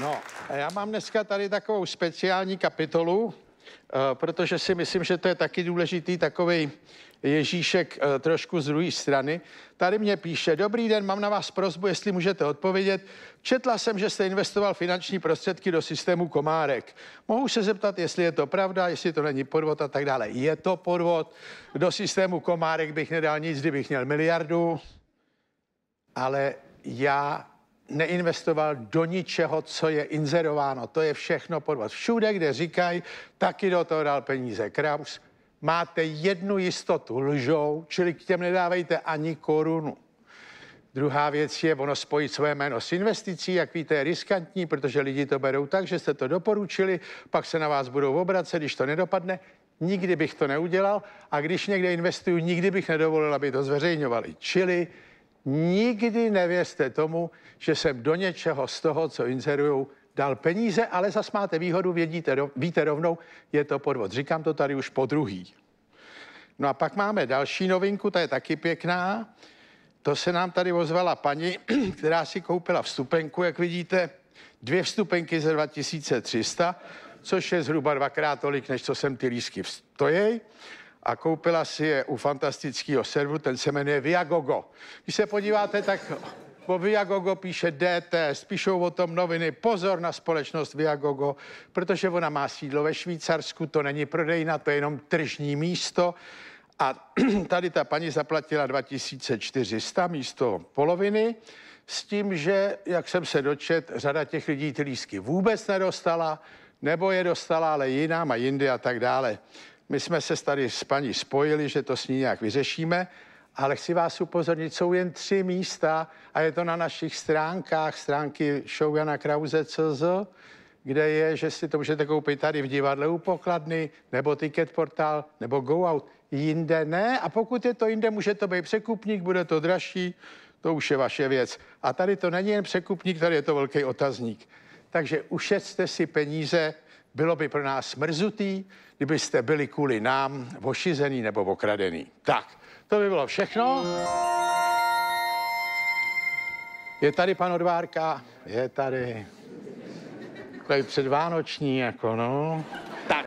No, já mám dneska tady takovou speciální kapitolu, eh, protože si myslím, že to je taky důležitý takový Ježíšek eh, trošku z druhé strany. Tady mě píše, dobrý den, mám na vás prozbu, jestli můžete odpovědět. Četla jsem, že jste investoval finanční prostředky do systému Komárek. Mohu se zeptat, jestli je to pravda, jestli to není podvod a tak dále. Je to podvod. Do systému Komárek bych nedal nic, kdybych měl miliardu, ale já neinvestoval do ničeho, co je inzerováno. To je všechno podvod. Všude, kde říkají, taky do toho dal peníze Kraus, máte jednu jistotu, lžou, čili k těm nedávejte ani korunu. Druhá věc je ono spojit své jméno s investicí, jak víte, je riskantní, protože lidi to berou tak, že jste to doporučili, pak se na vás budou obracet, když to nedopadne. Nikdy bych to neudělal a když někde investuju, nikdy bych nedovolil, aby to zveřejňovali. Čili nikdy nevěřte tomu, že jsem do něčeho z toho, co inzerujou, dal peníze, ale zas máte výhodu, vědíte, víte rovnou, je to podvod. Říkám to tady už po druhý. No a pak máme další novinku, ta je taky pěkná. To se nám tady ozvala paní, která si koupila vstupenku, jak vidíte, dvě vstupenky za 2300, což je zhruba dvakrát tolik, než co jsem ty lísky stojí a koupila si je u fantastického servu, ten se jmenuje Viagogo. Když se podíváte, tak po Viagogo píše DT, píšou o tom noviny. Pozor na společnost Viagogo, protože ona má sídlo ve Švýcarsku, to není prodejna, to je jenom tržní místo. A tady ta paní zaplatila 2400 místo poloviny s tím, že, jak jsem se dočet, řada těch lidí ty lísky vůbec nedostala, nebo je dostala, ale jinám a jindy a tak dále. My jsme se tady s paní spojili, že to s ní nějak vyřešíme, ale chci vás upozornit, jsou jen tři místa a je to na našich stránkách, stránky show Jana Krause CZ, kde je, že si to můžete koupit tady v divadle u pokladny, nebo Ticket Portal, nebo Go Out. Jinde ne a pokud je to jinde, může to být překupník, bude to dražší, to už je vaše věc. A tady to není jen překupník, tady je to velký otazník. Takže ušetřte si peníze, bylo by pro nás smrzutý, kdybyste byli kvůli nám ošizený nebo okradený. Tak, to by bylo všechno. Je tady pan Odvárka? Je tady. Takový předvánoční, jako no.